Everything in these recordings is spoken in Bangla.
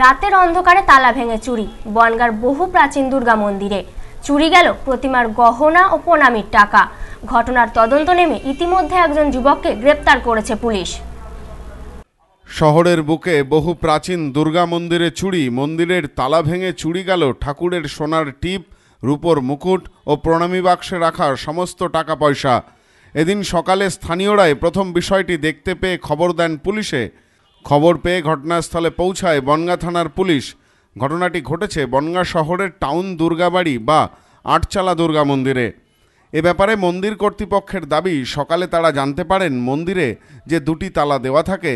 রাতের অন্ধকারে তালা ভেঙে চুরি বনগার বহু প্রাচীন দুর্গা মন্দিরে চুরি গেল প্রতিমার গহনা ও প্রণামীর টাকা ঘটনার তদন্ত নেমে ইতিমধ্যে একজন যুবককে গ্রেপ্তার করেছে পুলিশ শহরের বুকে বহু প্রাচীন দুর্গা মন্দিরে চুরি মন্দিরের তালা ভেঙে চুরি গেল ঠাকুরের সোনার টিপ রূপর মুকুট ও প্রণামী বাক্সে রাখা সমস্ত টাকা পয়সা এদিন সকালে স্থানীয়রাই প্রথম বিষয়টি দেখতে পেয়ে খবর দেন পুলিশে খবর পেয়ে ঘটনাস্থলে পৌঁছায় বনগা থানার পুলিশ ঘটনাটি ঘটেছে বনগা শহরের টাউন দুর্গাবাড়ি বা আটচালা দুর্গা মন্দিরে এ ব্যাপারে মন্দির কর্তৃপক্ষের দাবি সকালে তারা জানতে পারেন মন্দিরে যে দুটি তালা দেওয়া থাকে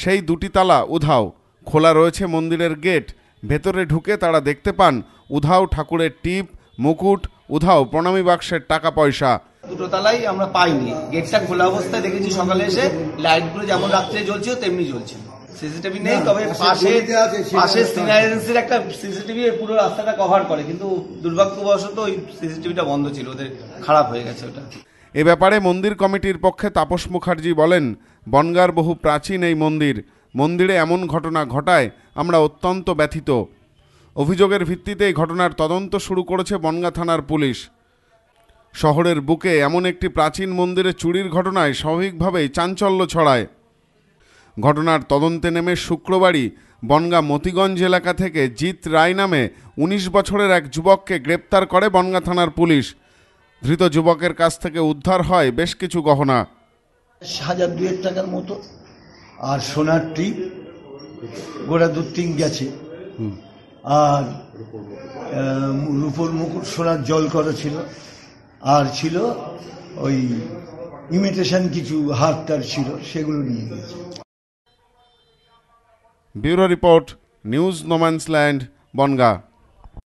সেই দুটি তালা উধাও খোলা রয়েছে মন্দিরের গেট ভেতরে ঢুকে তারা দেখতে পান উধাও ঠাকুরের টিপ মুকুট উধাও প্রণামী বাক্সের টাকা পয়সা দুটো তালাই আমরা পাইনি গেটটা খোলা অবস্থায় দেখেছি সকালে এসে লাইট গুলো যেমন রাত্রে জ্বলছিল তেমনি জ্বলছিল সিসিটিভি নেই তবে হ্যাঁ, পাশে পাশে সিনারেন্সির একটা সিসিটিভি পুরো রাস্তাটা কভার করে কিন্তু দুর্ভাগ্যবশত ওই সিসিটিভিটা বন্ধ ছিল ওদের খারাপ হয়ে গেছে ওটা এ ব্যাপারে মন্দির কমিটির পক্ষে তাপস মুখার্জি বলেন বনগার বহু প্রাচীন এই মন্দির মন্দিরে এমন ঘটনা ঘটায় আমরা অত্যন্ত ব্যথিত অভিযোগের ভিত্তিতে এই ঘটনার তদন্ত শুরু করেছে বনগা থানার পুলিশ শহরের বুকে এমন একটি প্রাচীন মন্দিরে চুরির ঘটনায় স্বাভাবিকভাবেই চাঞ্চল্য ছড়ায় ঘটনার তদন্তে নেমে শুক্রবারই বনগা মতিগঞ্জ এলাকা থেকে জিৎ রায় নামে ১৯ বছরের এক যুবককে গ্রেপ্তার করে বনগা থানার পুলিশ ধৃত যুবকের কাছ থেকে উদ্ধার হয় বেশ কিছু গহনা হাজার টাকার মতো আর সোনার টি গোড়া দু তিন গেছে আর রূপোর মুকুট সোনার জল করা ছিল আর ছিল ওই ইমিটেশন কিছু হাত তার ছিল সেগুলো নিয়ে গেছে bureau report news no man's land Bongaon